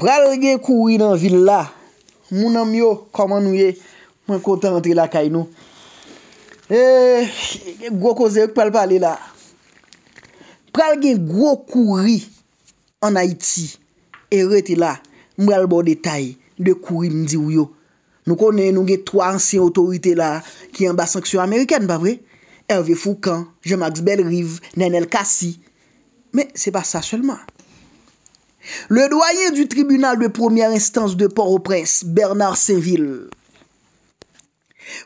Pral gen kouri nan vin la, mounan myo koman nou ye, mwen kote antri la kay nou. E, eh, gen gro koze yo kpal pale la. Pral gen gro kouri an Haiti, e rete la, mwen albo detay de kouri mdi ou yo. Nou konen nou gen 3 ansi otorite la, ki yon ba sanksyon Amerikan, pa vre? Hervé Foucan, Jean-Max Belrive, Nenel Kassi. Men, se pa sa selman. Le doyen du tribunal de première instance de Port-au-Prince, Bernard Seville,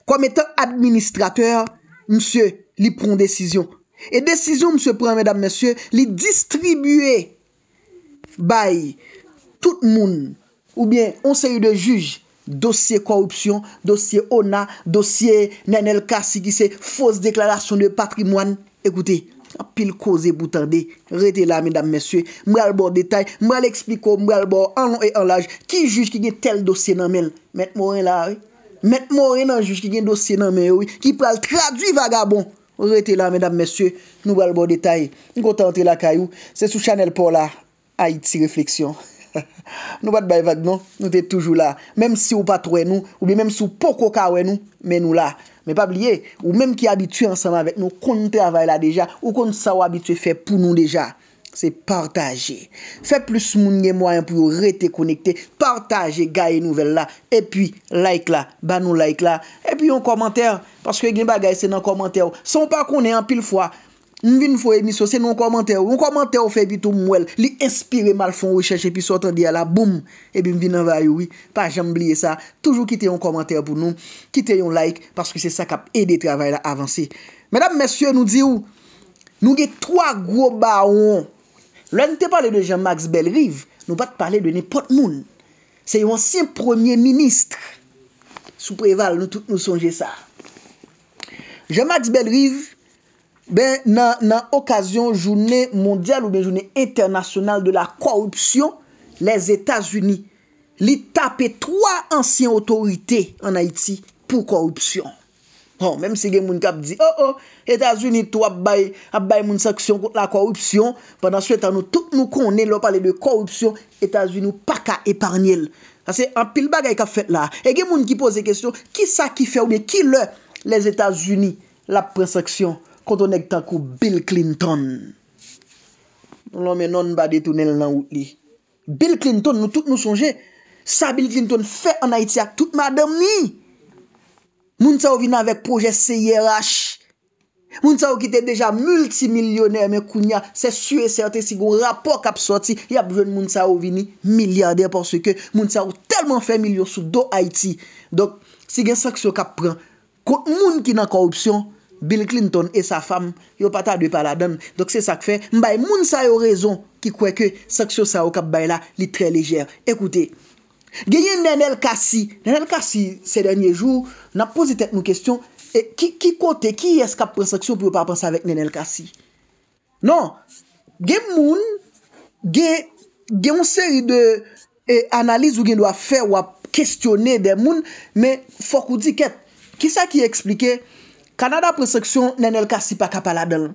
kwam etan administrateur, msye, li pron desisyon. E desisyon, msye, pran, mdm, msye, li distribuye bay tout moun oubyen onse yu de juj dosye korupsyon, dosye ona, dosye nenelka, si ki se fos deklalasyon de patrimoine, ekouti, A pil koze boutande. Rete la, mesdames, mesye. Mwal bo detay. Mwal expliko. Mwal bo anlon e anlaj. Ki juj ki gen tel dosye nan men. Met mwen la, oui. Met mwen nan juj ki gen dosye nan men, oui. Ki pral tradu vagabon. Rete la, mesdames, mesye. Mwal bo detay. Mwen konta antre la kayou. Se sou Chanel Paula. Ait si refleksyon. Nou pat bay vag nou, nou te toujou la. Mem si ou pat wè nou, ou bi mem si ou poko ka wè nou, men nou la. Men pa blye, ou mem ki abitue ansan avèk nou, kon te avay la deja, ou kon sa wabitue fè pou nou deja. Se partaje. Fè plus moun nye mwayan pou yo rete konekte, partaje gaye nouvel la. E pi like la, ban nou like la. E pi yon komantèr, paske geni bagay se nan komantèr. Son pa kone an pil fwa. Mvi nou fo emisyo se nou an komantè ou. An komantè ou fe e bi tou mwèl. Li espire mal fon rechèche. Epi sou atan di ala. Boum. Epi mvi nan vayou. Pa jen mbliye sa. Toujou kite yon komantè ou pou nou. Kite yon like. Paske se sa kap ede travèl avansi. Mèdam mèsyè nou di ou. Nou gey 3 gro ba ou. Lò nou te pale de Jean-Max Belrive. Nou bat pale de nè pot moun. Se yon ansyen premier ministre. Sou prevale nou sonje sa. Jean-Max Belrive. Ben nan okasyon jounè mondial ou jounè internasyonal de la korupsyon, les Etats-Unis li tape 3 ansyen otorite an Haiti pou korupsyon. Hon, menm se gen moun kap di, Oh oh, Etats-Unis tou ap bay moun saksyon kont la korupsyon, pandan sou etan nou, tout nou konen lò pale de korupsyon, Etats-Unis nou paka eparnyel. Kase, an pil bagay kap fet la. E gen moun ki pose kestyon, ki sa ki fe oube, ki lè, les Etats-Unis, la preseksyon korupsyon. konton ek tan kou Bill Clinton. Lò men non badi tou nel nan wout li. Bill Clinton nou tout nou sonje, sa Bill Clinton fe an Haiti ak tout madem ni. Moun sa ou vina vek proje CIRH. Moun sa ou ki te deja multimilyoner me kounya, se suye serte si goun rapor kap sorti, yap ven moun sa ou vini milyarder porsi ke moun sa ou telman fe milyon sou do Haiti. Dok, si gen saksyo kap pran, kont moun ki nan korupsyon, Bill Clinton e sa fam, yo pata dwe pala dem, dok se sak fe, mbay moun sa yo rezon, ki kweke seksyon sa yo kap bay la, li tre lejer. Ekoute, genye Nenel Kassi, Nenel Kassi se denye jou, na pozitek nou kwestyon, ki kote, ki eskap preseksyon, pou yo pa apensa vek Nenel Kassi? Non, gen moun, gen, gen moun seri de, analiz ou gen do a fe, ou a kwestyonne den moun, me fok ou di ket, ki sa ki eksplike, Kanada preseksyon nen el kasi pa kapa la den.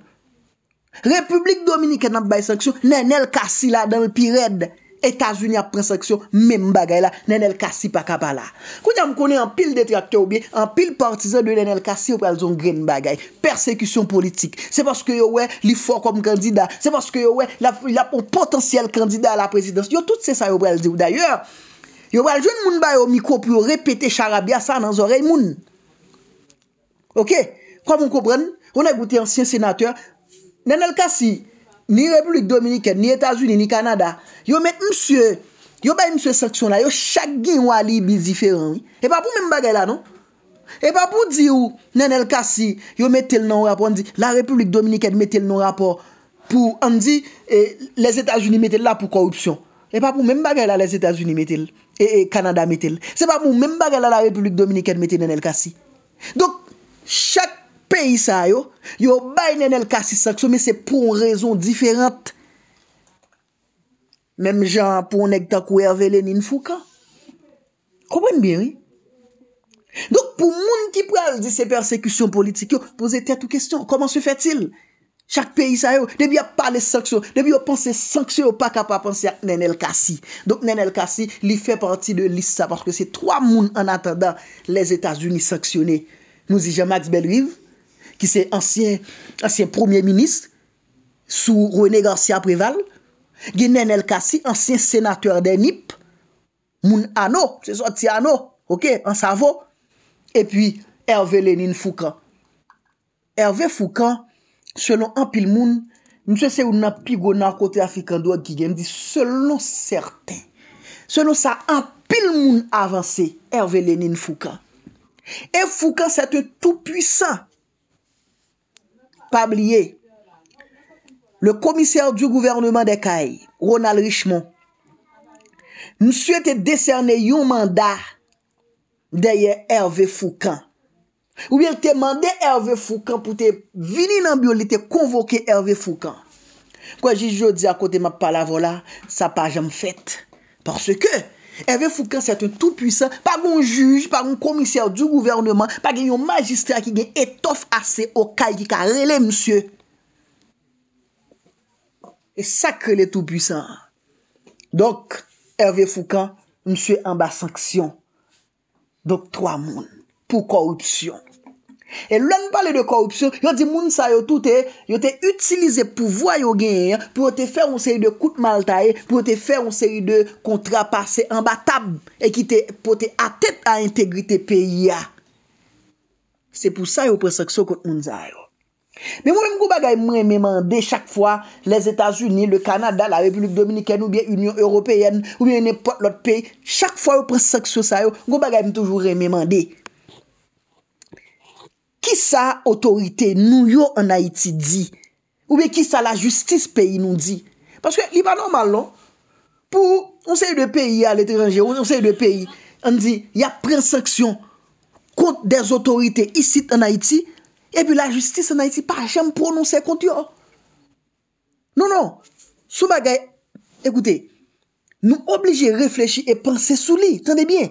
Republik Dominiket nan bay seksyon nen el kasi la den. Pi red, Etasunya preseksyon men bagay la, nen el kasi pa kapa la. Kou nyan m konen an pil detraktè ou bi, an pil partizan de nen el kasi ou pral zon gren bagay. Persekisyon politik. Se foske yo wè li fò kom kandida. Se foske yo wè la potensyèl kandida la presidans. Yo tout se sa yo pral di ou. Danyèr, yo wèl joun moun bay ou mikop yo repete charabia sa nan zorey moun. Ok, kwa mwen kopren, wè nè goutè ansyen senatèr, nè nè l kasi, ni Republik Dominikèd, ni Etats-Unis, ni Kanada, yo mè msè, yo bè msè seksyon la, yo chagin wali bi diferan, e pa pou mè mbagè la, non? E pa pou di ou, nè nè l kasi, yo mètèl nan rapor, an di, la Republik Dominikèd mètèl nan rapor, pou, an di, e, les Etats-Unis mètèl la pou korupsyon. E pa pou mè mbagè la les Etats-Unis mètèl, e, e Kanada mètèl. Se pa pou mè mbagè la la Republik Domin Chak peyi sa yo, yo bay Nenel Kassi saksyon, me se pou rezon diferant. Mem jan pou nekta kou ervelen in fuka. Kouwen biye? Dok pou moun ki pral di se persekusyon politik yo, pose tet ou kwestyon, koman se fetil? Chak peyi sa yo, debi a pale saksyon, debi a panse saksyon, pa ka pa panse ak Nenel Kassi. Dok Nenel Kassi, li fe parti de lisa, parceke se 3 moun an atanda les Etats-Unis saksyonè. nou si Jean-Max Belrive, ki se ansyen premier ministre, sou Rouené Garcia Prival, Ginen El Kassi, ansyen sénateur de Nip, moun Ano, se soit si Ano, ok, an savo, e pi Hervé Lénine Foucan. Hervé Foucan, selon an pil moun, moun se se ou nan pigou nan kote Afrikaan doak ki gen, di selon certain, selon sa an pil moun avansé, Hervé Lénine Foucan, E Foukan se te tout puisan Pabliye Le komiser du gouvernement de Kay Ronald Richemont M sou ete deserne yon manda Deye Hervé Foukan Ou yel te mande Hervé Foukan Pou te vini nan biolite konvoke Hervé Foukan Kwa jijou di akote ma palavola Sa pa jem fete Parce ke Hervé eh Foucan, sè te tout-puissant, pa goun juj, pa goun komisyèr du gouvernement, pa gen yon magistrat ki gen etof asè okal ki ka rele msè. E sa ke le tout-puissant. Donk, Hervé Foucan, msè an ba sanksyon. Donk, 3 moun pou korupsyon. E loun pale de korupsyon, yon di moun sa yo toute, yon te utilize pou vwa yo genyen, pou te fè roun seri de kout maltaye, pou te fè roun seri de kontrapase ambatab, e ki te pote atet a integrite peyi ya. Se pou sa yo presaksyon kout moun sa yo. Men mwen mwen mwen mwen mwende chak fwa, les Etats-Unis, le Kanada, la Republik Dominikene, ou bien Union Européenne, ou bien nè pot lot peyi, chak fwa yo presaksyon sa yo, mwen mwen mwen mwen mwende chak fwa, les Etats-Unis, le Kanada, la Republik Dominikène, Ki sa otorite nou yo an Haiti di? Ou be ki sa la justice peyi nou di? Paske li ba normal non? Pou, on se yu de peyi a lete ranger, on se yu de peyi, an di, ya prensaksyon kont des otorite isit an Haiti, e be la justice an Haiti pa jem prononse kont yo. Non, non, sou magay, ekoute, nou oblije reflechi e pense sou li, tande bien,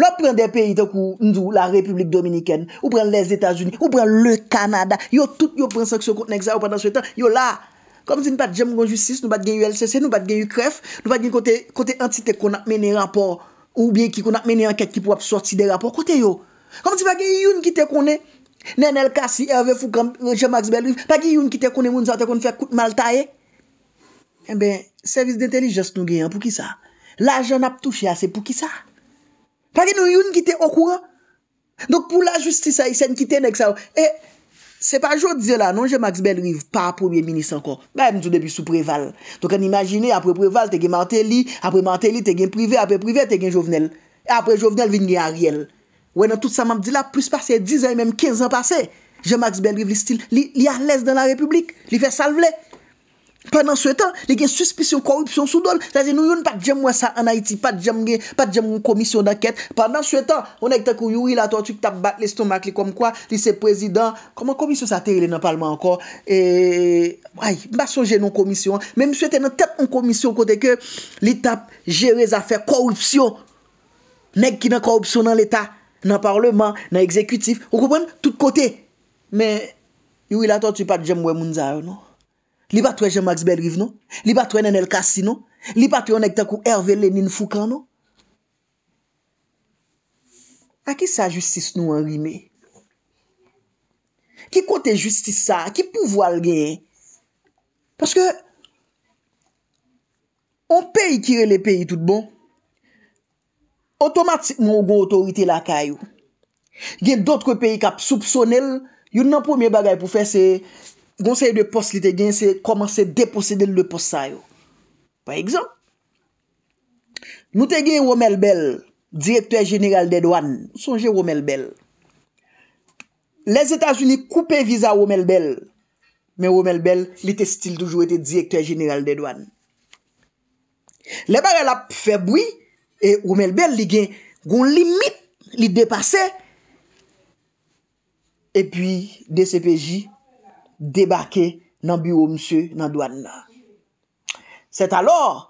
Lò pren de peyi te kou ndou la Republik Dominikèn, ou pren les Etats-Unis, ou pren le Kanada, yo tout yo pren saksyon konten ek zay, yo pren dans sou etan, yo la, kom si nou pat jem kon justice, nou pat gen yu LCC, nou pat gen yu kref, nou pat gen kote entite kon ap mene rapor, ou bie ki kon ap mene anket ki pou ap sorti de rapor, kote yo. Kom si pa gen yon ki te kone, nen el kasi, erve fukan, jem max belou, pa gen yon ki te kone moun sa te kon fek kout malta e, e eh ben, servis de intelijens nou gen yon pou ki sa, la jan ap touche ase pou ki sa, Pari nou yon ki te okouran. Donk pou la justice a yisen ki te nek sa yo. E, se pa jo diye la, non jè Max Bell Rive pa premier ministre ankon. Ben, nou sou debi sou Preval. Donk an imagine apre Preval te gen Mantelli, apre Mantelli te gen Privé, apre Privé te gen Jovenel. E apre Jovenel vin gen Ariel. Ou en an tout sa mamdi la, plus pasye 10 an, menm 15 an pasye, jè Max Bell Rive li stil, li a les dan la republik, li fe salvele. Pendan sou etan, li gen suspisyon korupsyon sou dole. Zazen nou yon pat jem wè sa an Haiti, pat jem gen, pat jem yon komisyon da ket. Pendan sou etan, onek ta kou yu ila to, tu tap bat l'estomak li kom kwa, li se prezidant. Koman komisyon sa teri li nan palman anko? E, wè, mba sou jen yon komisyon. Men msou etan nan tap yon komisyon kote ke li tap jere zafè korupsyon. Nek ki nan korupsyon nan l'Etat, nan parleman, nan ekzekutif. Ou koupen, tout kote. Men, yu ila to, tu pat jem wè mounzare nou. Li patre Jean-Max Belrive, nou? Li patre Nenel Kassi, nou? Li patre Yonek Takou Ervel Lenin Foukan, nou? A ki sa justice nou an rime? Ki kote justice sa? Ki pouvo al gen? Paske an pey kire le pey tout bon, otomatik moun go otorite la kayou. Gen dotre pey kap soupsonel, yon nan pwome bagay pou fe se... Gonseye de post li te gen se komanse deposedel de post sa yo. Par ekzamp. Nou te gen Womel Bell, direktor general de douan. Sonje Womel Bell. Les Etats-Unis koupe visa Womel Bell. Men Womel Bell li te stil doujou ete direktor general de douan. Le bagal ap feboui. E Womel Bell li gen goun limit li depase. E pi DCPJ. debake nan biro msye nan douan nan. Set alor,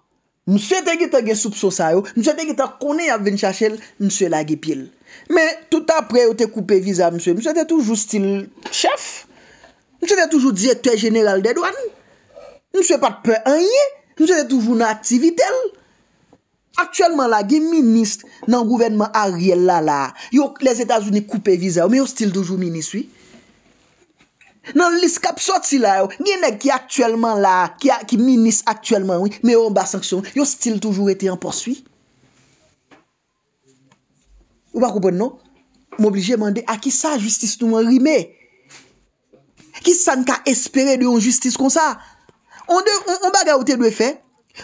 msye te ge te ge soub sou sayo, msye te ge te kone ya vin chachel, msye la ge pil. Men, tout apre yo te koupe viza msye, msye te toujou stil chef, msye te toujou diye te general de douan, msye pat pe anye, msye te toujou nativitel. Aktuellement la ge minist nan gouvenman Ariel Lala, yo les Etats-Unis koupe viza, yo stil toujou miniswi. nan lis kap sot si la yo, gen ek ki aktuelman la, ki minis aktuelman woy, men yo an ba sanksyon, yo stil toujou ete an porswi? Ou ba koupen nou? M'oblije mande, a ki sa justice nou an rime? Ki san ka espere de yon justice kon sa? On de, on baga ou te dwe fe,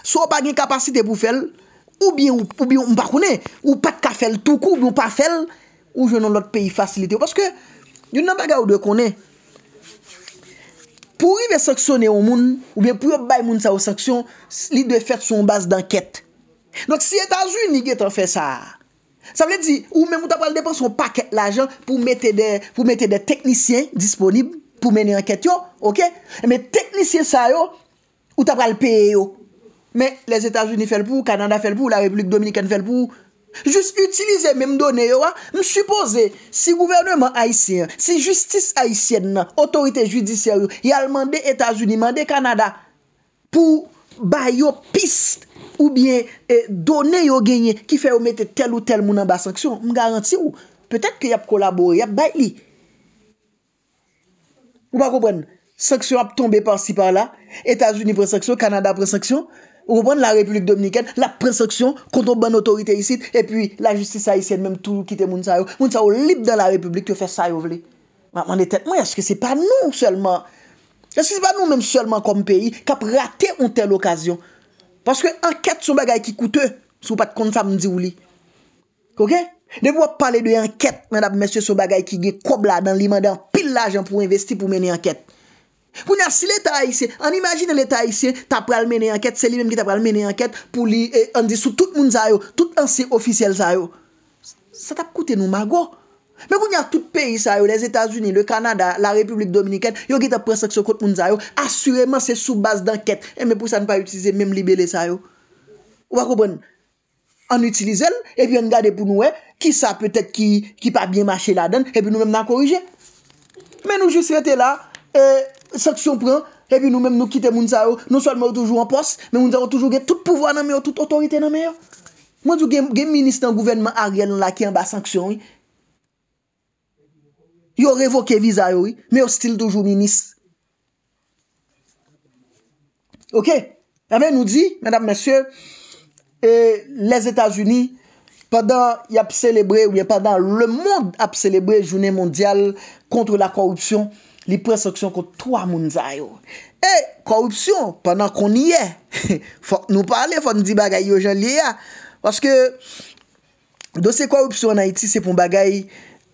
sou pa gen kapasite pou fel, ou bi yon mba kounen, ou pat ka fel, tou kou bi yon pa fel, ou jenon lot peyi fasilite. Ou paske, yon nan baga ou de kounen, pou y ve saksyonè ou moun, ou vye pou y bay moun sa ou saksyon, li dwe fèr son bas d'ankèt. Nonk si Etats-Unis gè tan fè sa. Sa vle di, ou mè mou tapal depan son pakèt l'ajan pou mète de teknisyen disponib pou mène anket yo, ok? Mè teknisyen sa yo, ou tapal pè yo. Mè, les Etats-Unis fèl pou, Canada fèl pou, la Republik Dominikèn fèl pou, Jus utilize men m donen yo wa, m suppose si gouvernement haisyen, si justice haisyen nan, otorite judisyen yo, yalman de Etasuni, man de Kanada pou bay yo pist ou bien eh, donen yo genyen ki fè ou mette tel ou tel mounan ba saksyon, m garanti yo. Petèk ke yap kolabori, yap bay li. Ou pa koupren, saksyon ap tombe par si par la, Etasuni pre saksyon, Kanada pre saksyon. Wopan la Republik Dominiken, la presoksyon, konton ban otorite yisit, epi la justise haisyen menm tou kite moun sa yo. Moun sa yo lip dan la Republik te fè sa yo vle. Mwen de tèt mwen, eske se pa nou selman? Eske se pa nou menm selman kom peyi kap rate yon tel okasyon? Paske anket sou bagay ki koute, sou pat kon sa moun di ou li. Koke? Ne wop pale de anket, mwen ap mèsyo sou bagay ki ge kob la, dan li mwen de an pil la jan pou investi pou meni anket. Goun ya, si lè ta a yise, an imagine lè ta a yise, ta pral mène anket, se li mèm ki ta pral mène anket pou li eh, an disu tout moun zayou, tout ansi ofisyel zayou. Sa tap koute nou ma gwo. Mè goun ya, tout peyi zayou, lè Etats-Unis, lè Kanada, la Republik Dominikèn, yo ki ta presekso kote moun zayou, asureman se sou base d'anket. E mè pou sa n'pa yutize mèm libele zayou. Ouwa koubon, an yutilize lè, e pi an gade pou nou e, ki sa pwetek ki pa bie mache la den, e pi nou mèm nan korije. Mè nou jousi wete la, e... Sanksyon pren, e pi nou mèm nou kite moun zayou, nou sal mè ou toujou an pos, mè moun zayou toujou gen tout pouvo an an mè ou tout otorite an an mè yo. Mwen jou gen minis nan gouvenman a rèl an lakè an ba sanksyon, yo revoke vizayou, mè ou stil toujou minis. Ok, mè mè nou di, mèdame mèsyè, les Etats-Unis, padan y ap selebrè, ou y ap padan le moun ap selebrè Jounè Mondial Kontre la Korruption, Li presoksyon kote to a moun zay yo. E, korupsyon, panan kon yè, fò nou pale fò nou di bagay yo jen li ya. Fòske, do se korupsyon en Haiti, se pou bagay,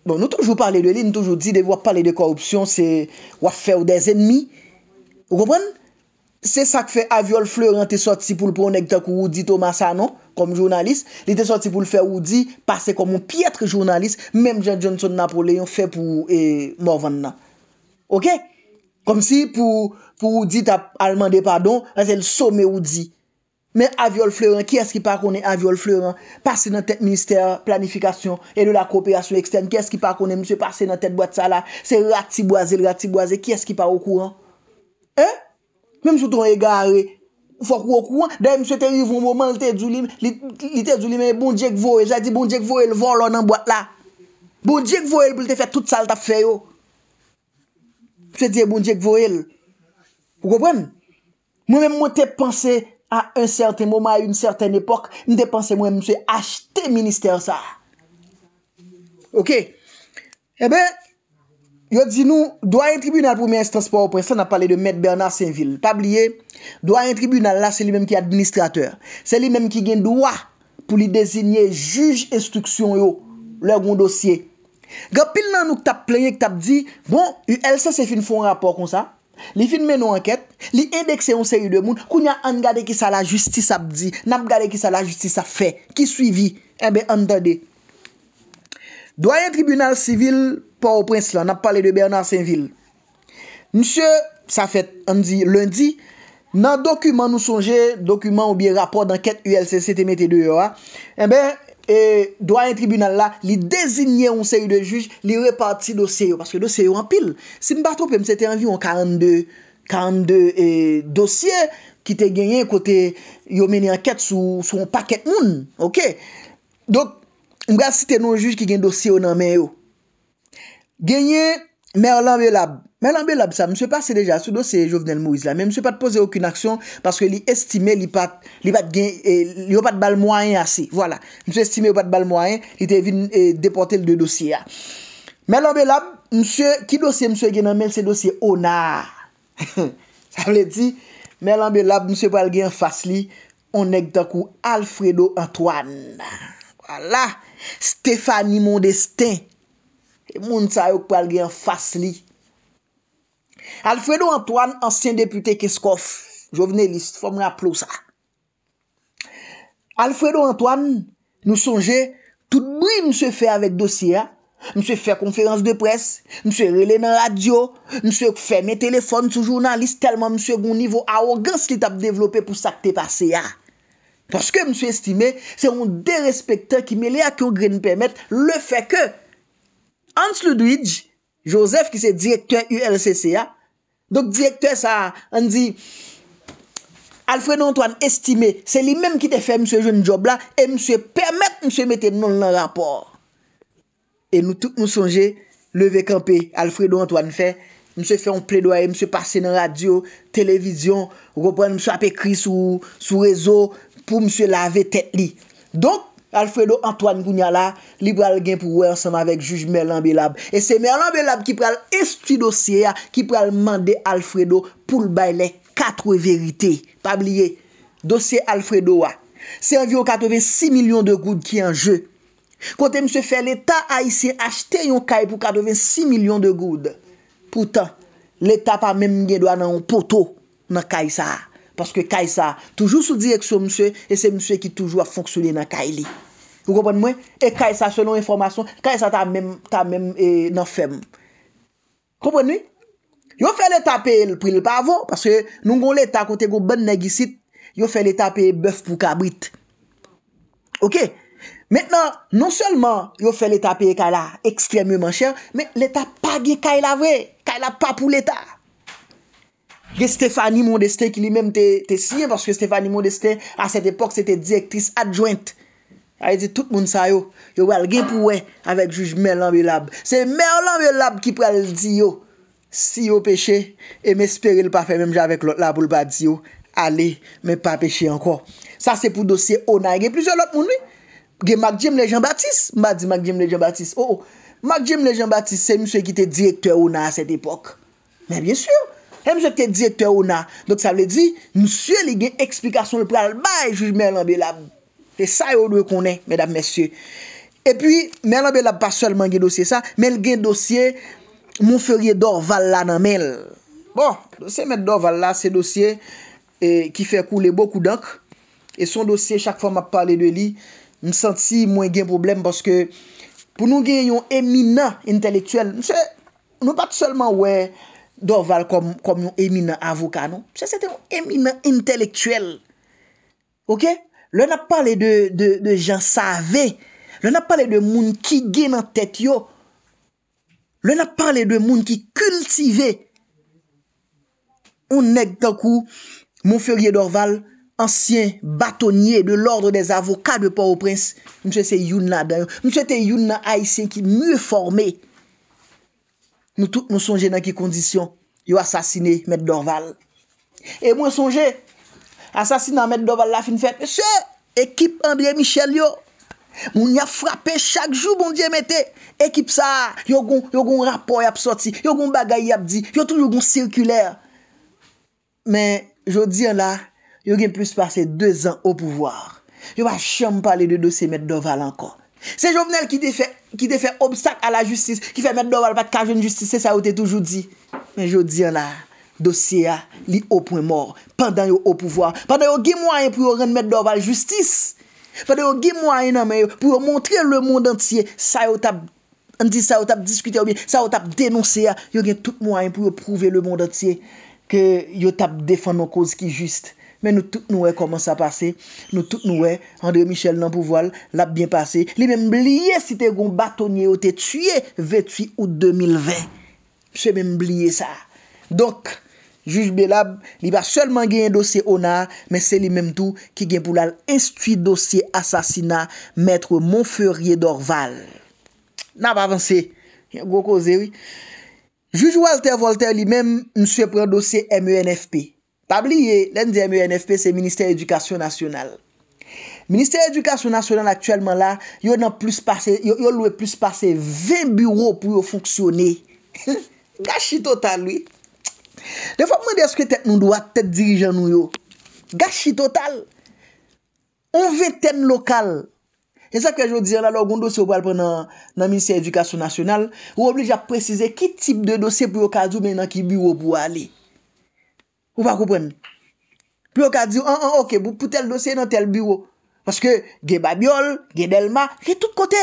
bon, nou toujou pale de li, nou toujou di, de wap pale de korupsyon, se wap fe ou de zenmi. Ou kompon? Se sak fe aviol fleurant, te soti pou l'pronekta kou ou di Thomas Anon, kom jounalist, li te soti pou l'fe ou di, pase kom moun pietre jounalist, mèm Jean-Johnson Napoléon, fe pou Morvan nan. Ok? Kom si pou di ta alman de pardon, la se l somer ou di. Men aviol fleurant, ki eski pa konen aviol fleurant? Pase nan tet minister planifikasyon e nou la kooperasyon ekstern, ki eski pa konen mse pase nan tet boate sa la? Se rati boaze, rati boaze, ki eski pa wakouran? Eh? Men mse ton e gare, fok wakouran, den mse ten yivon moman lte zoulim, lte zoulim e bon di ek vore, jay di bon di ek vore lvo lò nan boate la. Bon di ek vore lpo lte fet tout salta feyo. Se diye bon diye kvo el. Ou kopwen? Mwen men mwen te panse a un certain moment, eh a un certain epok. Mwen te panse mwen mwen se achete minister sa. Ok. Ebe, yo di nou, doa yon tribunal pou mwen estanspon ou prensan a pale de Med Bernard Saint-Ville. Tab liye, doa yon tribunal la se li men ki administrateur. Se li men ki gen doa pou li designe juj instruksyon yo lor goun dosye administrateur. Gapil nan nou ki tap plenye, ki tap di, bon, ULC se fin foun rapor kon sa, li fin men nou anket, li endekse yon se yu de moun, kou nya an gade ki sa la justis ap di, nap gade ki sa la justis ap fe, ki suivi, eh enbe an dade. Doyen tribunal sivil, pa ou prins lan, nap pale de Bernard Saint-Ville. Mse, sa fèt, an di, lundi, nan dokumen nou sonje, dokumen ou bi rapor d'anket ULC, se temete de yo a, eh enbe... E doan yon tribunal la, li designe yon seri de juj, li reparti dosye yo paske dosye yo anpil. Si mba trope, mse te anvi yon 42 dosye ki te genye kote yon meni anket sou paket moun. Dok, mga si te non juj ki gen dosye yo nan men yo. Genye Merlan Belab. Merlan Belab sa. Mse passe deja sou dosye Jovenel Mouiz la. Men mse pat pose okun aksyon. Paske li estime li pat gen. Li yo pat balmoyen ase. Voila. Mse estime yo pat balmoyen. Li te vin deporte l de dosye a. Merlan Belab. Mse. Ki dosye mse gen anmel se dosye? Ona. Sa mle di. Merlan Belab. Mse pal gen fase li. On ek takou Alfredo Antoine. Voila. Stéphanie Mondestin. E moun sa yo pou al gen fass li. Alfredo Antoine, ansyen depute keskof, jovenelist, fòm la plou sa. Alfredo Antoine, nou sonje, tout brin mse fè avèk dosye, mse fè konferans de pres, mse relè nan radio, mse fè mè telefon sou jounan list telman mse goun nivou a organ slit ap devlopè pou sak te pase ya. Paske mse estime, se moun de respekte ki me le ak yo gren pèmèt le fè ke Hans Ludwig, Joseph ki se direktor URCC, ya? Dok direktor sa, an di, Alfredo Antoine, estime, se li menm ki te fe, mse, joun job la, e mse, permette mse mette nan rapor. E nou tout mou sonje, leve kampi, Alfredo Antoine fe, mse fe an ple doye, mse passe nan radio, televizyon, repren mse ap ekri sou rezo, pou mse lave tet li. Dok, Alfredo Antoine Kouniala li pral gen pou wè ansem avèk juj Melan Belab. E se Melan Belab ki pral esti dosye a, ki pral mande Alfredo pou l'bay lè katwe verite. Pabliye, dosye Alfredo a, se anvyon 86 milyon de goud ki anje. Kote mse fè l'Etat a isi achte yon kay pou 86 milyon de goud. Poutan, l'Etat pa mèm gèdwa nan yon poteau nan kay sa a. Paske kaysa, toujou sou di ek sou msye, e se msye ki toujou a fonksyli nan kaysi li. Yon kompon mwen? E kaysa, selon informasyon, kaysa ta men nan fem. Kompon mwen? Yon fè le tapè pril pa avon, paske nou goun leta konte goun ben negisit, yon fè le tapè bèf pou kabrit. Ok? Mètenan, non sèlman, yon fè le tapè kaysa ekstremlyman chè, mè leta pa gè kaysa vè, kaysa pa pou leta. Gè Stéphanie Mondestin ki li mèm te siyen porske Stéphanie Mondestin a set epok se te direktris adjoint. A yè di tout moun sa yo. Yo wèl gen pou wè avèk juj Mèlambé Lab. Se Mèlambé Lab ki pou wèl di yo si yo peche e mè speri l pafe mèm jè avèk l apou l pa di yo ale mè pa peche anko. Sa se pou dosye ona. Gè plisèl lot moun mi. Gè Marc-Jim Lejean-Baptiste. Ma di Marc-Jim Lejean-Baptiste. Oh oh. Marc-Jim Lejean-Baptiste se mswe ki te direktè ona a set epok. M Hem se te di ete ou na. Donk sa vle di, msye li gen eksplikasyon le plan albay, juj Melan Belab. Te sa yo dwe konen, medab msye. E pwi, Melan Belab pa sol man gen dosye sa, men gen dosye, moun ferye Dorval la nan mel. Bon, dosye men Dorval la, se dosye, e, ki fe koule boku dank, e son dosye, chak fòm ap pale de li, msant si mwen gen problem, pwoske, pou nou gen yon emina, intelektuel, msye, nou pat sol man wey, Dorval kom yon eminant avoka, non? Mwen se se te yon eminant entelektuel. Ok? Lè na pale de jan save. Lè na pale de moun ki gen nan tet yo. Lè na pale de moun ki kultive. O nek takou, moun fyerye Dorval, ansyen batonye de l'ordre des avoka de pa ou prince. Mwen se se yon nan aysen ki mwen forme. Nou tout nou sonje nan ki kondisyon yo asasine Met Dorval. E mwen sonje asasine nan Met Dorval la fin fèt. Mèche, ekip André Michel yo. Moun ya frape chak jou bon diye mette. Ekip sa, yo goun rapor yap soti, yo goun bagay yap di, yo tou yo goun sirküler. Mè, yo diyan la, yo gen plus pase 2 an ou pouvoar. Yo va chanm pale de dosye Met Dorval ankon. Se jovenel ki de fe obstak a la justis, ki fe met doval pat kajon justis, se sa yo te toujou di. Men jo di an la dosye a li o pwen mor, pandan yo o pouvoar. Pandan yo ge mwanyan pou yo ren met doval justis. Pandan yo ge mwanyan nan men yo pou yo montre le moun dantye sa yo tap, an di sa yo tap diskute ou bi, sa yo tap denonse a, yo gen tout mwanyan pou yo prouve le moun dantye ke yo tap defan moun koz ki juste. Men nou tout nouè koman eh, sa pase, nou tout nouè, eh, André Michel nan pou voal, lab bin pase, li men mbliye si te goun batonye ou te tue vetui ou 2020. Se men mbliye sa. Dok, juj belab, li ba solman gen yon dosye ona, men se li men mtou ki gen pou la l'institut dosye asasina, mètre Monferier d'Orval. Nan pa avanse, gen goun koze, oui. Juj Walter Voltaire li men mse pre dosye MENFP. Pabli ye, den di MUNFP e se Ministère Edukasyon Nasyonal. Ministère Edukasyon Nasyonal aktuellement la, yo lou e plus pase 20 bureau pou yo fonksyoné. Gashi total, lwi. De fap mwen de aske tèk nou do a tèk dirijan nou yo. Gashi total. 11 tèm lokal. Yon sa kwen yo diyan la, lò goun dosye pou alpè nan Ministère Edukasyon Nasyonal, ou obli ja prezize ki tip de dosye pou yo kadou menan ki bureau pou alpè. Ou pa koupen? Pi ou ka di, an an, ok, pou tel dosye nan tel biro. Paske, ge babiol, ge delma, ge tout kote.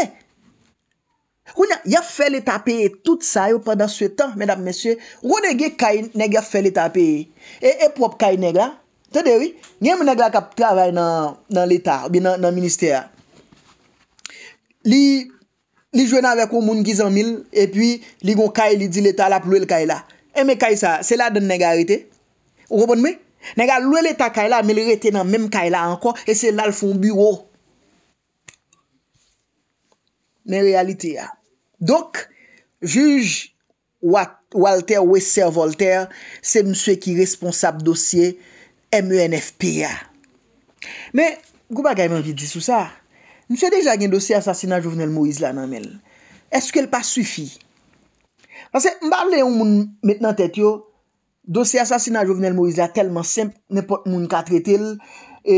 Ou na, ya fe leta peye tout sa yo pandan sou etan, men ap mesye, ou de ge kay neg ya fe leta peye. E epwop kay nega, te dewi, gen mou nega kap travay nan leta, bin nan minister. Li, li jwen avèk ou moun gizan mil, e pi, li gon kay li di leta la pou lou el kay la. E me kay sa, se la den nega haritey. Ou gobon me? Nega lue leta kay la, me le rete nan menm kay la anko, e se lal foun biro. Men realite ya. Dok, juj Walter Wester-Volter, se mswe ki responsab dosye MENFP ya. Me, gouba gay menvi di sou sa. Mse deja gen dosye asasina jouvnel Moïse la nan men. Eske l pa sufi? Mse, mba le yon moun met nan tet yo, Dosye asasina Jovenel Moïse la, telman semp, nepot moun ka tretele, e,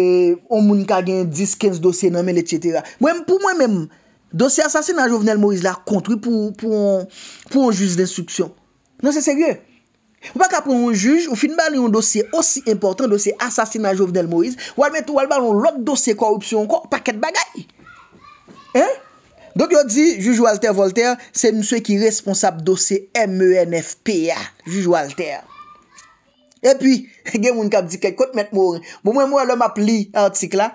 ou moun ka gen 10-15 dosye nan men, et cetera. Mwen, pou mwen men, dosye asasina Jovenel Moïse la, kontri pou, pou, pou an juz l'instruction. Nan, se serye. Ou pa ka pou an juz, ou fin bal yon dosye osi important, dosye asasina Jovenel Moïse, wal men tou, wal bal yon lok dosye korupsyon, paket bagay. Eh? Donk yo di, Jouj Walter Voltaire, se mswe ki responsab dosye MENFPA. Jouj Walter. E pi, gen moun kap di ke kote met morin. Bo mwen mwen lè map li antik la,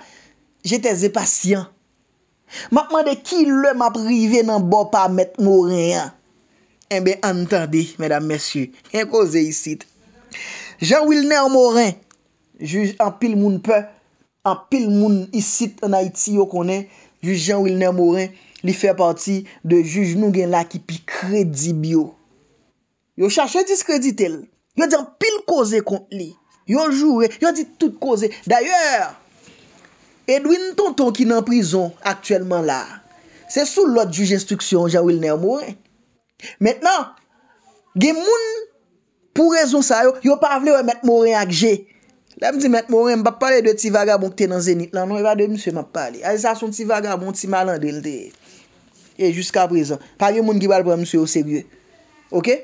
jete ze pasyan. Makman de ki lè map rive nan bo pa met morin ya? Enbe, eh antande, mèdam mèsyu, enkoze yisit. Jean Wilner Morin, juj an pil moun pe, an pil moun yisit an Haiti yo konen, juj Jean Wilner Morin, li fè pati de juj nou gen laki pi kredi bio. Yo chache diskredite lè. Yo di an pil koze kont li. Yo jure, yo di tout koze. D'ayor, Edwin Tonton ki nan prizon aktuelman la, se sou lot juj instruksyon jan wil ne an mouren. Metnan, gen moun pou rezon sa yo, yo pa avle yo met mouren ak je. La m di met mouren, m bap pale dwe ti vagabon ki te nan zenit lan, non yon e va dwe mswe m ap pale. A yon sa son ti vagabon, ti malan del de. E jusqu'a prizon. Pa gen moun ki balbwa mswe yo se gwe. Ok?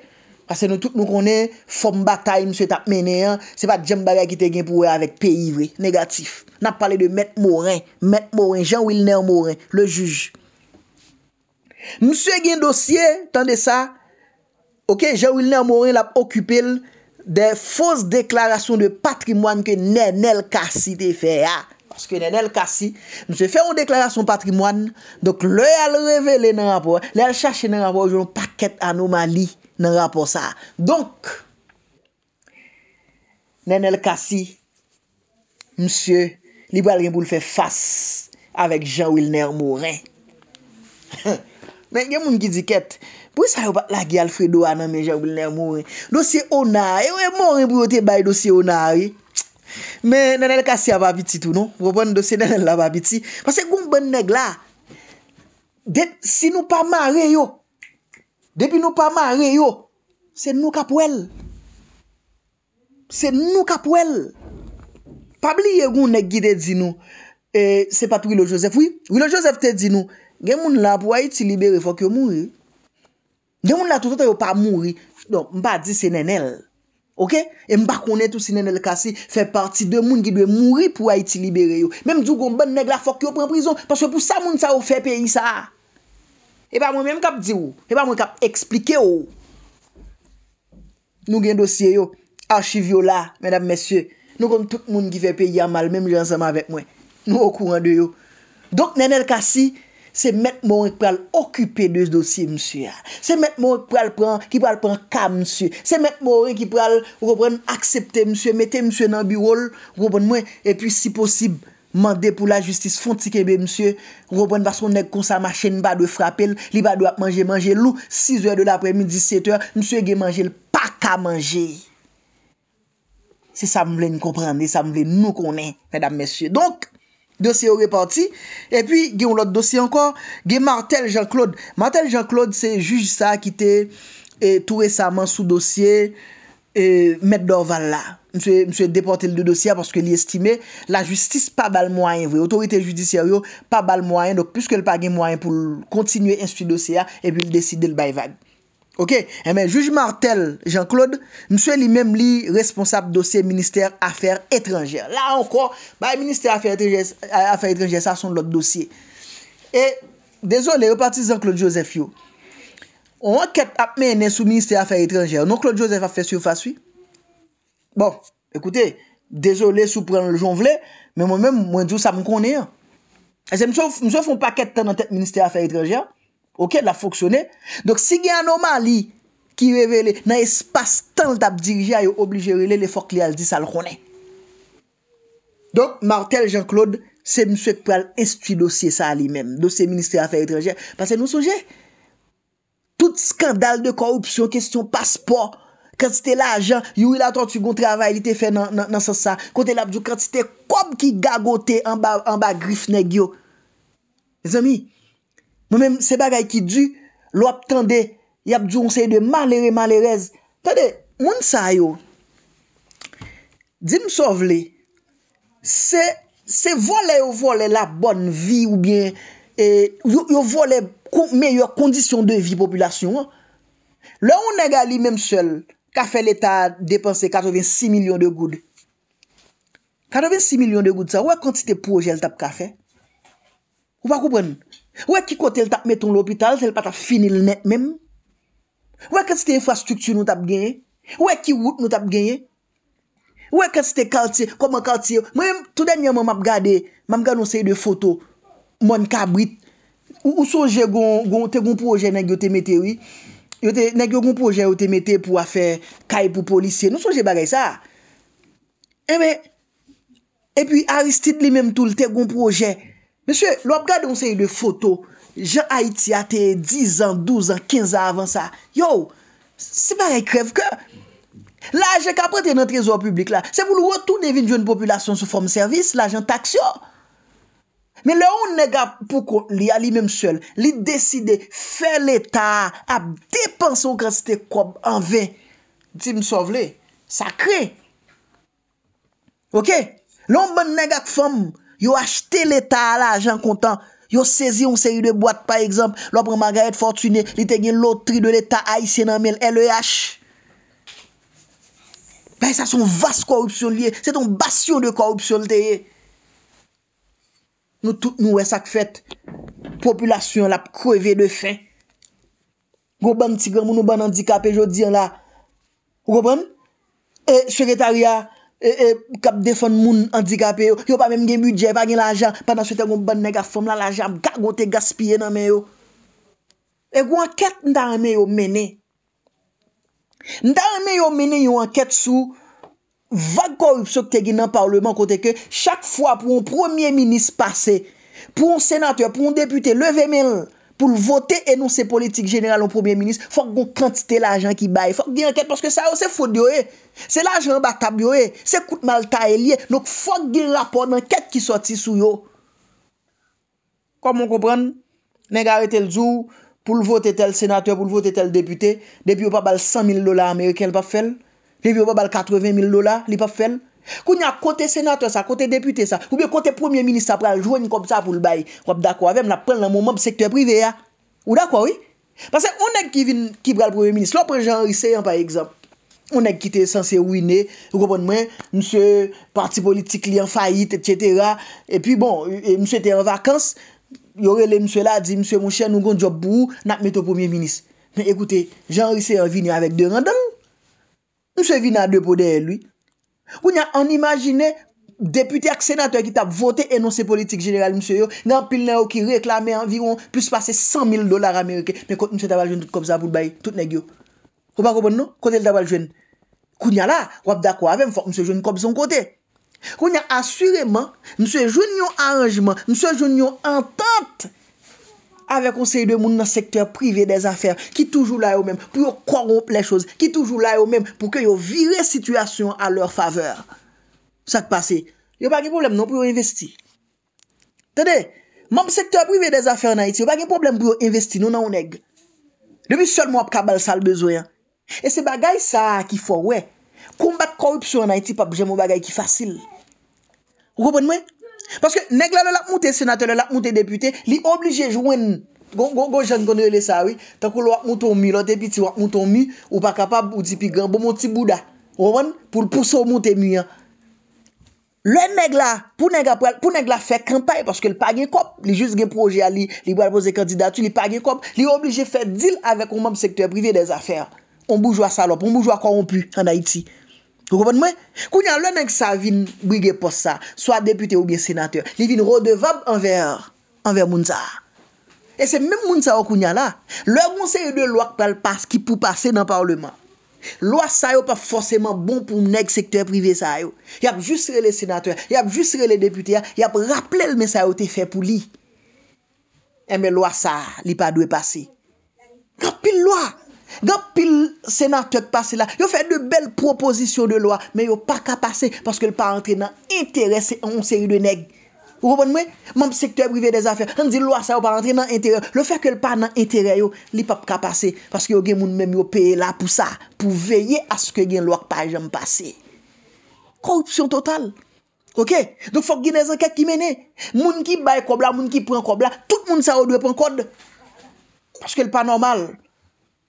Asè nou tout nou konè, fòm batay msè tap menè an, se pa djem bagay ki te gen pou wè avèk PIV, negatif. Nap pale de Mèd Morin, Mèd Morin, Jean-Wilner Morin, le juj. Msè gen dosye, tan de sa, ok, Jean-Wilner Morin lap okupil de fòs deklarasyon de patrimoine ke Nenel Kassi te fè ya. Aske Nenel Kassi, msè fè an deklarasyon patrimoine, dok lè al revele nan rapor, lè al chache nan rapor joun pakèt anomali. nan rapor sa. Donk, nenel kasi, msye, li bal gen pou l fe fass avek Jean Wilner Mourin. Men gen moun ki diket, pou y sa yo pat la gi Alfredo anan men Jean Wilner Mourin. Dosye onari, e yo e mori pou yote bay dosye onari. Men nenel kasi apapiti tou non. Wopon dosye nenel apapiti. Pase goun ben neg la, si nou pa mare yo, Depi nou pa ma re yo, se nou ka pou el. Se nou ka pou el. Pabli ye goun ne gide di nou, e, se pat wilo Josef, wilo Josef te di nou, gen moun la pou a iti libere fok yo mouri. Gen moun la touta yo pa mouri, mba di se nenel. Ok? E mba konen tout se nenel kasi, fe parti de moun ki dwe mouri pou a iti libere yo. Mem djou goun ben neg la fok yo pren prizon, paswe pou sa moun sa ou fe peyi sa a. E pa mwen menm kap di ou, e pa mwen kap eksplike ou. Nou gen dosye yo, archiv yo la, menab mesye, nou kon tout moun ki fe pe ya mal, menm jansama vek mwen, nou okouran de yo. Dok nenel kasi, se met moun ek pral okupe de z dosye msye, se met moun ek pral pran, ki pral pran kam msye, se met moun ek pral aksepte msye, mette msye nan birol, wopon mwen, epi si posib msye. Mande pou la justis fon tikebe, msye. Wopwen bason neg konsa ma chen, ba dwe frapel. Li ba dwe ap manje manje lou. 6 ouè de la pre, midi 7 ouè. Msye ge manje l'paka manje. Se sa mwen vle n'komprande, sa mwen vle nou konen, mèdam mèsyè. Donk, dosye ou repanti. E pi, ge ou lot dosye ankon. Ge Martel Jean-Claude. Martel Jean-Claude se jujisa ki te eh, tou resaman sou dosye. E, Met d'orval la, mswe deporte l de dosya paske li estime la justis pa bal mwayen vwe, otorite judisyaryo pa bal mwayen, dok piske l page mwayen pou l kontinye instit dosya, epi l deside l bayevade. Ok, eme, eh juj martel Jean-Claude, mswe li mem li responsable dosye minister afer etrenger. La anko, ba minister afer etrenger, sa son l ot dosye. E, dezon, le reparti Jean-Claude Joseph yow. On an ket apme ene sou Ministère Affaires Étrangères. Non, Claude Joseph a fès sur face, oui. Bon, écoutez, dézolé si ou pren le jonv lè, men mwen mè mwen djou sa mwen konè. E se msou foun pa ket ten nan tek Ministère Affaires Étrangères. Ok, la foksyonè. Dok, si gen anoman li, ki revele, nan espas tan l tap dirije a yo oblige rele le fok li al di sa l konè. Dok, martel Jean-Claude, se msou ek pral estu dossier sa a li mèm. Dossier Ministère Affaires Étrangères. Pase nou souje? tout skandal de korupsyon, kestyon paspo, kante te la jan, yu ila ton tugon travay, li te fe nan sa sa, kante te la bjou, kante te kob ki gagote, an ba grifne gyo. E zami, mwen mwen se bagay ki du, lop tande, yabjou mwen se yede malere, malerez. Kande, mwen sa yo, di msovle, se, se vole ou vole la bon vi ou bien, yo vole, Mèyò kondisyon de vi populasyon Lè ou nè gali mèm sèl Ka fè l'Etat Depense 86 milyon de goud 86 milyon de goud Sa wè kante te poujè l tap ka fè Ou pa koupèn Wè ki kote l tap meton l'opital Sè l pata fini l net mèm Wè kante te infrastruktur nou tap genye Wè ki wout nou tap genye Wè kante te kaltye Koman kaltye Mèm toudè nyèm mèm ap gade Mèm gade nou sey de foto Mèm mèm mèm mèm Ou souje goun te goun proje nèk yo te mette wè? Nèk yo goun proje yo te mette pou a fè kaj pou polisye. Nou souje bagay sa? E eh mè, e pi Aristide li mèm tou l te goun proje. Mè sè, lò ap gade yon se yon fotou. Jean Haïti a te 10 an, 12 an, 15 an avan sa. Yo, si bagay krev kè? La, jè ka prete nan trezor publik la. Se pou lou wò tou nevin joun populasyon sou fòm servis, la jè taksyon. Men le ou nega pouko li a li menm sel, li deside fè l'Etat ap depan son krasite krob an ve. Tim sovle, sakre. Ok? Le ou men nega k fèm, yo achte l'Etat la, jen kontan. Yo sezi ou seyi de boate, par exemple, lopre magayet fòrtune, li tegen lotri de l'Etat a isen an men, L.E.H. Ben, sa son vas korupsyon liye, se ton basyon de korupsyon liye. Nou tout nou wè sak fèt Populasyon la pou kreve de fè Gou ban tigran moun nou ban handikapè jò diyan la Gou ban E sekretarya e, e kap defon moun handikapè yo Yo pa mèm gen budget, pa gen lajan Pananswete goun ban nega fòm la lajan Gak gonte gaspye nan mè yo E gou anket nan mè yo mène Nan mè yo mène yo anket sou Gou anket nan mè yo mène Vag korupso ki te gi nan parleman kote ke, chak fwa pou yon premier minis pase, pou yon senatour, pou yon depute, leve men, pou l vote enon se politik jeneral yon premier minis, fok goun kantite l ajan ki baye, fok di anket, paske sa yo se fote yo e, se l ajan batab yo e, se koute mal tae liye, nok fok di l apon anket ki soti sou yo. Kom moun koupren, negare tel zou, pou l vote tel senatour, pou l vote tel depute, depi yo pa bal 100 000 dolar ameriken pa fel, Li pou pa bal 80.000 lola, li pa fel. Kou ni a kote senatè sa, kote deputè sa, ou bi kote premier ministre sa pral, jwenni kom sa pou l'bay. Wap dakwa, ve m la pral nan moun moun bsektè privè ya. Wap dakwa, oui? Pase, ou neg ki vin ki pral premier ministre? Lopre Jean Risseyan, par exemple. Ou neg ki te sanse ouine, ou konpon mwen, mse parti politik li an fayit, etc. E pi bon, mse te an vakans, yore le mse la di, mse monshe nou gond job bou, nak met o premier ministre. Men ekoute, Jean Risseyan vin yo avèk de randang, Mse Vina Depode e lui, koun ya an imagine depute ak senatoy ki tap vote enon se politik general mse yo, nan pil na yo ki reklame environ plus pase 100 000 dolar Amerike, men kote mse tabal jwen tout kope sa pou dbayi, tout negyo. Kouba koubon nou, kote el tabal jwen, koun ya la, wap da kwa avem, fok mse jwen kope son kote. Koun ya asureman, mse jwen yon aranjman, mse jwen yon entente, Ave konsey de moun nan sektèr privè des affèr ki toujou la yo mèm pou yo kwa romple lè chòz, ki toujou la yo mèm pou ke yo vire situasyon non a lèr faveur. Sa te pase, yo pa gen problem nou pou yo investi. Tede, moun sektèr privè des affèr nan iti, yo pa gen problem pou yo investi nou nan ou neg. Demi sèl moun ap kabal sa l bezoyan. E se bagay sa ki fò, wè. Koumbat korupsyon nan iti pa pou jèmou bagay ki fasil. Ou koubon mwen? Paske negla lè lè moutè senatè, lè lè moutè deputè, li oblige jwen, gongon jen konye lè sa wè, tan kou lè wak mouton mi, lè te piti wak mouton mi, ou pa kapab ou di pi bon, gen, bon mouti bouda, ou wèn pou l'pousso moutè mi. Le negla, pou negla fè kampay, paske l'pagè kop, li jiz gen proje a li, li wè lè pose kandidatou, li pagè kop, li oblige fè dil avèk ou mèm sektè privè dè zafèr. On boujwa salop, on boujwa koronpli an Haiti. Rupon mwen, kounyan lò nèk sa vin brige pos sa, swa depute ou bie senate, li vin rodevab enver, enver mounsa. E se mèm mounsa ou kounyan la, lò mounse yon lò ak pal pas ki pou pase nan parleman. Lò sa yo pa fosèman bon pou mnèk sektory privé sa yo. Yap jusre le senate, yap jusre le depute, yap rappele mè sa yo te fè pou li. E mè lò sa, li pa dwe pase. Rappele lò! Gap pil senatok pase la, yo fè de bel proposisyon de lwa, men yo pa kapase, paske l pa antre nan interè se on seri de neg. Ou wopan mwen? Mamp sektè privè des afè, an di l lwa sa yo pa antre nan interè, lo fè ke l pa nan interè yo, li pap kapase, paske yo gen moun mèm yo pè la pou sa, pou veye aske gen l wak pa jom pase. Korupsyon total. Ok? Dok fok genè zan kèk kimene. Moun ki bay kobla, moun ki pren kobla, tout moun sa yo dwe pren kod. Paske l pa normal.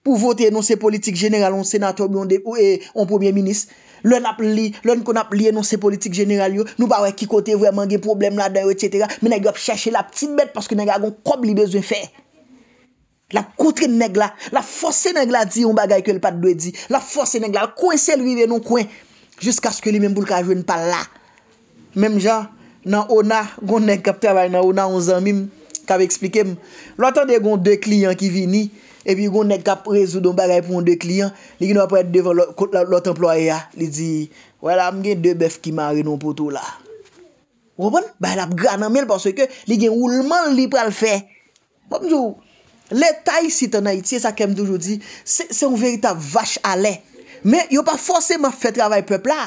pou vote enon se politik jeneral ou senator ou en premier minis. Loun ap li, loun kon ap li enon se politik jeneral yo, nou ba wè ki kote vwè man gen problem la dèwè, et cetera, mè negè ap chèche la ptite bèt paske negè agon kob li bezwen fè. La koutre negè la, la fòsè negè la di yon bagay kèl pat dwe di, la fòsè negè la, la kouen sel vi vè non kouen, jousk aske li mèm boul kajwen pa la. Mèm jan, nan ona, goun negè kapte avay nan ona onzan mim, kave eksplike m, loutan de goun de kliyan epi yon net kap rezou don bagay pou yon de kliyan li gen wap ap et devon lout employe ya li di wala am gen de bef ki mare yon potou la wap an? ba yon ap granan mel panso ke li gen oulman li pral fe wap mjou le tay si tanay tiye sa kem toujou di se yon verita vache ale men yon pa foseman fet travay pepl la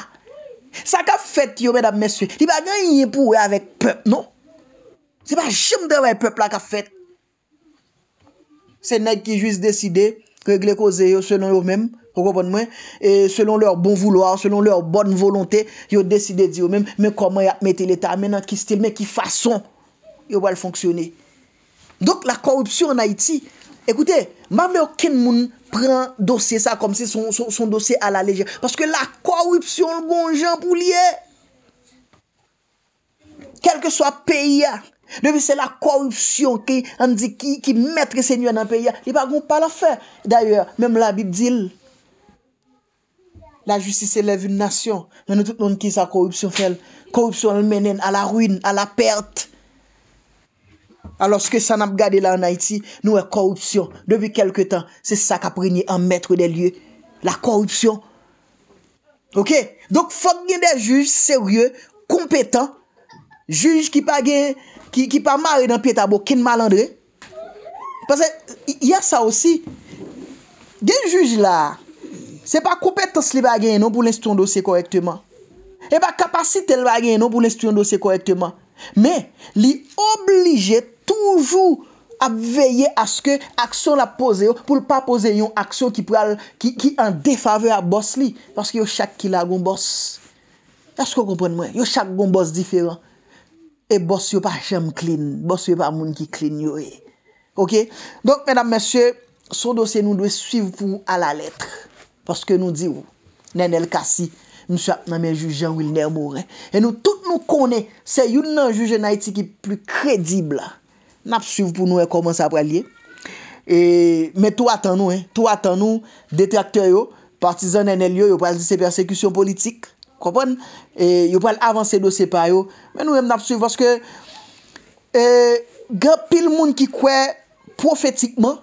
sa ka fet yon men ap meswe li bagay yon pou we avèk pepl non se pa jim travay pepl la ka fet Se nèk ki jwis deside, kwek lè koze yo selon yo mèm, rekopon mwen, selon lèr bon vouloar, selon lèr bon volontè, yo deside di yo mèm, mè koman ya mètè l'Etat, mè nan ki stil, mè ki fason, yo wèl fonksyonè. Dok la korupsyon en Haiti, ekoute, mè mè wè ken moun prèn dosye sa, kom se son dosye ala leje, paske la korupsyon l'bon jen pou liè. Kèl ke swa peyi ya, Demi se la korupsyon ki An di ki, ki metre se nye nan peya Li bagon pa la fe D'ayor, menm la bip dil La justise eleve un nasyon Nan nou tout non ki sa korupsyon fel Korupsyon an menen a la ruine A la perte A loske san ap gade la an Haiti Nou e korupsyon, demi kelke tan Se sa ka preni an metre de lye La korupsyon Ok, donk fok gen de juj Serye, kompetan Juj ki pa gen Ki pa mare dan pieta bo, ken malandre? Pase, y a sa osi. Gen juj la, se pa koupetans li bagen yon pou l'institut dosye korekteman. E pa kapasitel bagen yon pou l'institut dosye korekteman. Men, li oblige toujou ap veye aske aksyon la pose yo, pou l pa pose yon aksyon ki an defave a bos li. Paske yo chak ki la goun bos. Asko kompon mwen? Yo chak goun bos diferan. E bòs yo pa chèm klin, bòs yo pa moun ki klin yo e. Ok? Donk, mèdam, mèsyè, sou dosye nou dwe suiv pou a la letre. Pòske nou di ou, nenel kasi, nou sap nanmen jujean Wilner Mouré. E nou tout nou kone, se youn nan juje naiti ki plu kredibla. Nap suiv pou nou e komons apre liye. E, Mè tou atan nou, tou atan nou, detekte yo, partizan nenel yo, yo pral di se persekusyon politik. Yo pou al avanse do sepa yo Men nou em nap su Voske Gan pil moun ki kwe Profetikman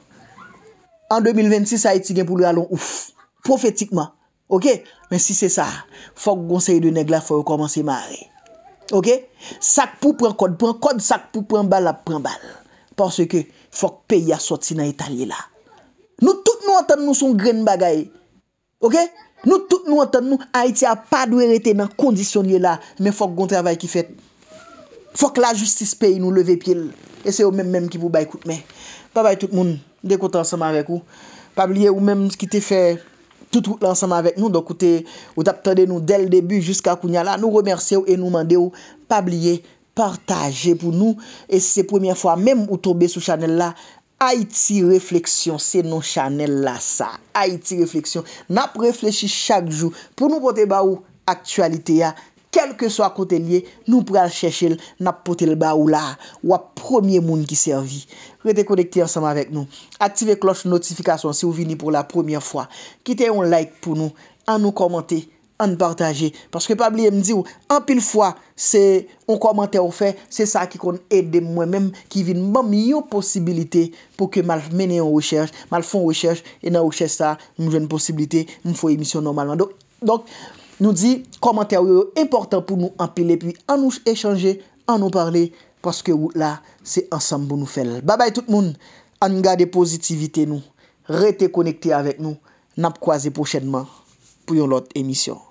An 2026 a iti gen pou lalon ouf Profetikman Men si se sa Fok gonsey de neg la fwe yo komanse ma re Sak pou pren kod Kod sak pou pren bal ap pren bal Porske fok pe ya soti nan italy la Nou tout nou atan nou son gren bagay Ok Ok Nou tout nou anten nou a iti a pa dwe rete men kondisyonye la. Men fok gonte avay ki fet. Fok la justice pay nou leve pil. E se ou men men ki pou bay kout men. Pa bay tout moun. Dekote ansaman vek ou. Pa blye ou men ms ki te fe tout koute lansaman vek nou. Don koute ou tap tade nou del debu jiska kounya la. Nou remerse ou e nou mande ou. Pa blye partaje pou nou. E se premier fwa men ou tobe sou chanel la. Haiti Reflexion, se nou chanel la sa. Haiti Reflexion, nap reflechi chak jou. Pou nou pote ba ou, aktualite ya. Kelke so akote liye, nou pral cheshe, nap pote ba ou la. Ou ap promye moun ki servi. Rete konekte ansama vek nou. Aktive kloche notifikasyon se ou vini pou la promye fwa. Kite yon like pou nou. An nou komante. an partaje, paske Pabli em di ou, an pil fwa, se, an komantè ou fe, se sa ki kon e de mwen men, ki vi nan ban miyo posibilite, pou ke mal mene yon wèchech, mal fon wèchech, e nan wèchech sa, mwen jwen posibilite, mwen fwe emisyon normalman, donk, donk, nou di, komantè ou yo yo, impotant pou nou an pile, an nou echange, an nou parle, paske ou la, se ansam pou nou fel, babay tout moun, an nga de pozitivite nou, rete konekte avek nou, nap kwaze pochenman, pou yon lot